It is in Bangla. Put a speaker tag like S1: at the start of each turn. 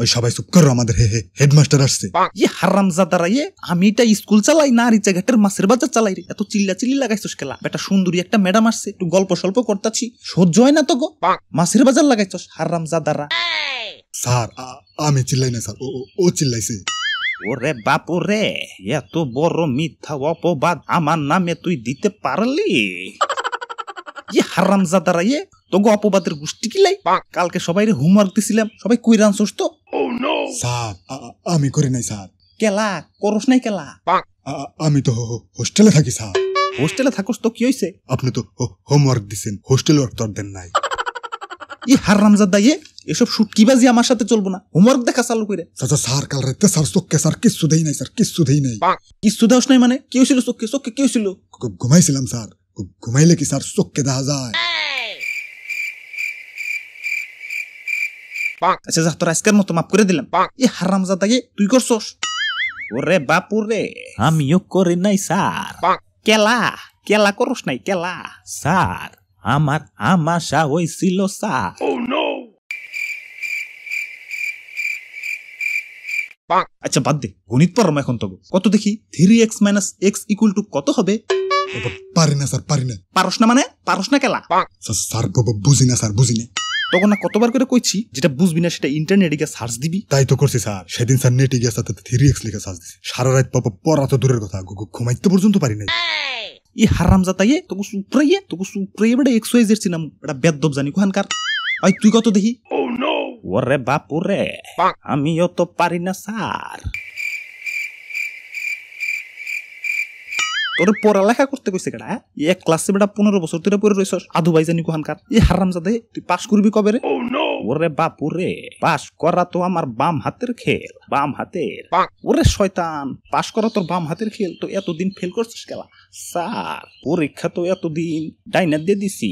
S1: ওই সবাই চুপ করো আমাদের হে হেডমাস্টার আসছে ই ইয়ে হারামজাদারা ইয়ে আমি এটা স্কুল চালাই না রিচা ঘাটের মাছের বাজার চালাই রে এত চিল্লা চিল্লি লাগাইছস খেলা বেটা সুন্দরী একটা ম্যাডাম আসছে একটু গল্প সল্প করতাছি সহ্য হয় না তো গো মাছের বাজার লাগাইছস হারামজাদারা স্যার আমি চিল্লাই না স্যার ও চিল্লাইছে ওরে বাপরে এত বড় মিথ্যা অপবাদ আমার নামে তুই দিতে পারলি ইয়ে হারামজাদারা ইয়ে তোগো অপবাদের গোষ্ঠী কিলাই কালকে সবাই রে হোমওয়ার্ক দিছিলাম সবাই কইরান তো Oh, স্যার আমি করি নাই স্যার কেলা করস নাই কেলা আমি তো হোস্টেলে থাকি স্যার হোস্টেলে থাকস তো কি হইছে আপনি তো হোমওয়ার্ক দিছেন হোস্টেল ওয়ার্ক তো দেন নাই ই হার রামজাদা ইয়ে এসব আমার সাথে চলবো না হোমওয়ার্ক দেখা চালু করে চাচা স্যার কাল রাতে স্যার স্যার দেই নাই স্যার কিচ্ছু দেই নাই দেওস নাই মানে কি হয়েছিল চোখকে চোখকে কি হয়েছিল ঘুমাইছিলাম স্যার ঘুমাইলে কি স্যার চোখকে দেখা যায় আচ্ছা আজকের মতো মাফ করে দিলাম এই তুই করছস ওরে আমিও করি নাই স্যার কেলা কেলা করস নাই কেলা স্যার আমার আমাশা হয়েছিল স্যার oh, আচ্ছা বাদ দে গণিত পারলাম এখন তো কত দেখি three x minus x equal to কত হবে পারি না স্যার পারি না পারস না মানে পারস না কেলা স্যার বুঝি না স্যার বুঝি না তখন না কতবার করে কইছি যেটা বুঝবি না সেটা ইন্টারনেটে গিয়ে সার্চ দিবি তাই তো করছি স্যার সেদিন স্যার নেটে গিয়ে সাথে থ্রি এক্স লিখে সার্চ দিছি সারা রাত পাপা পড়া তো দূরের কথা ঘুমাইতে পর্যন্ত পারি নাই ই হারামজাতাইয়ে তোকে সুপ্রাইয়ে তোকে সুপ্রাইয়ে বেটা এক্স ওয়াই জেড চিনাম এটা বেদদব জানি কোহানকার আই তুই কত দেখি oh ওরে বাপ ওরে আমিও তো পারি না স্যার তোরে পড়ালেখা করতে কইছে কেডা এক ক্লাসে বেটা পনেরো বছর তুই পড়ে রয়েছ আধু ভাই জানি কোহানকার এই হারাম জাদে তুই পাশ করবি কবে রে oh, ওরে বাপু রে পাশ করা তো আমার বাম হাতের খেল বাম হাতের ওরে শয়তান পাশ করা তোর বাম হাতের খেল তো এতদিন ফেল করছিস কেলা স্যার পরীক্ষা তো এতদিন ডাইনার দিয়ে দিছি